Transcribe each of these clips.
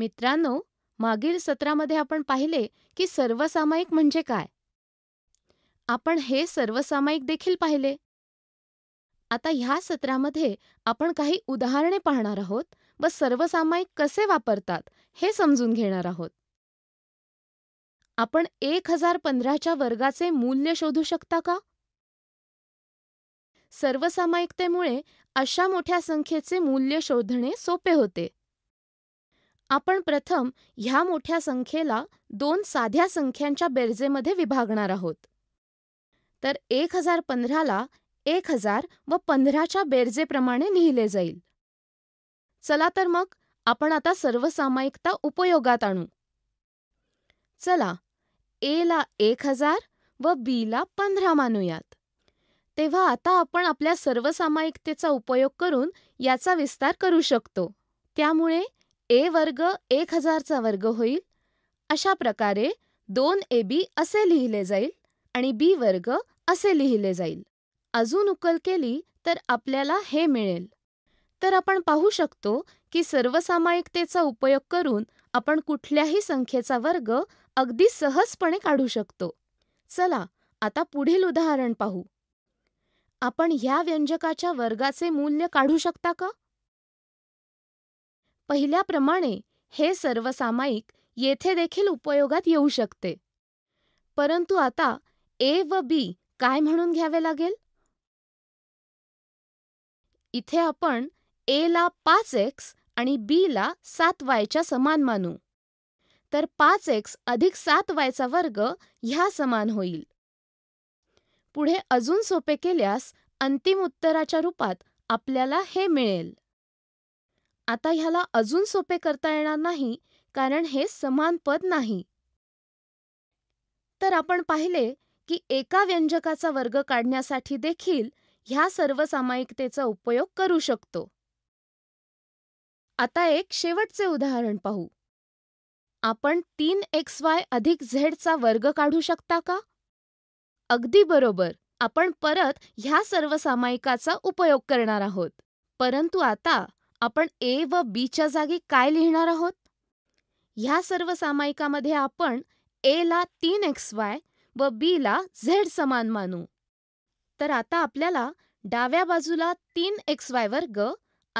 मित्रांनो मागील सत्रामध्ये आपण पाहिले की सर्वसामायिक म्हणजे काय आपण हे सर्वसामायिक देखील पाहिले आता ह्या सत्रामध्ये आपण काही उदाहरणे पाहणार आहोत व सर्वसामायिक कसे वापरतात हे समजून घेणार आहोत आपण एक हजार पंधराच्या वर्गाचे मूल्य शोधू शकता का सर्वसामायिकतेमुळे अशा मोठ्या संख्येचे मूल्य शोधणे सोपे होते आपण प्रथम ह्या मोठ्या संख्येला दोन साध्या संख्यांच्या बेरजेमध्ये विभागणार आहोत तर एक हजार पंधराला एक हजार व पंधराच्या बेरजेप्रमाणे लिहिले जाईल चला तर मग आपण आता सर्वसामायिकता उपयोगात आणू चला एला एक हजार व बीला पंधरा मानूयात तेव्हा आता आपण आपल्या सर्वसामायिकतेचा उपयोग करून याचा विस्तार करू शकतो त्यामुळे ए वर्ग एक हजारचा वर्ग होईल अशा प्रकारे दोन ए बी असे लिहिले जाईल आणि बी वर्ग असे लिहिले जाईल अजून उकल केली तर आपल्याला हे मिळेल तर आपण पाहू शकतो की सर्वसामायिकतेचा उपयोग करून आपण कुठल्याही संख्येचा वर्ग अगदी सहजपणे काढू शकतो चला आता पुढील उदाहरण पाहू आपण ह्या व्यंजकाच्या वर्गाचे मूल्य काढू शकता का पहिल्याप्रमाणे हे सर्वसामायिक येथे देखील उपयोगात येऊ शकते परंतु आता ए व बी काय म्हणून घ्यावे लागेल इथे आपण ए ला पाच एक्स आणि बी ला सात वायच्या समान मानू तर पाच एक्स अधिक सात वायचा वर्ग ह्या समान होईल पुढे अजून सोपे केल्यास अंतिम उत्तराच्या रूपात आपल्याला हे मिळेल आता ह्याला अजून सोपे करता येणार नाही कारण हे समान पद नाही तर आपण पाहिले की एका व्यंजकाचा वर्ग काढण्यासाठी देखील ह्या सर्वसामायिकतेचा उपयोग करू शकतो आता एक शेवटचे उदाहरण पाहू आपण तीन एक्स वाय अधिक झेडचा वर्ग काढू शकता का अगदी बरोबर आपण परत ह्या सर्वसामायिकाचा उपयोग करणार आहोत परंतु आता आपण ए व बीच्या जागी काय लिहिणार आहोत ह्या सर्व सामायिकामध्ये आपण ए ला तीन एक्स वाय व बी ला झेड समान मानू तर आता आपल्याला डाव्या बाजूला तीन एक्स वाय वर्ग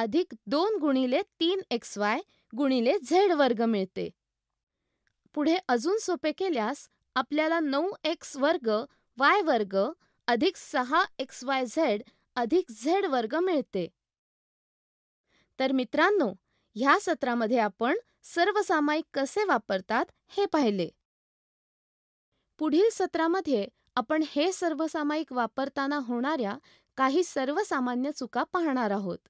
अधिक दोन गुणिले तीन एक्स वाय गुणिले झेड वर्ग मिळते पुढे अजून सोपे केल्यास आपल्याला नऊ एक्स वर्ग वाय वर्ग अधिक सहा एक्स वाय झेड अधिक झेड वर्ग मिळते तर मित्रांनो ह्या सत्रामध्ये आपण सर्वसामायिक कसे वापरतात हे पाहिले पुढील सत्रामध्ये आपण हे सर्वसामायिक वापरताना होणाऱ्या काही सर्वसामान्य चुका पाहणार आहोत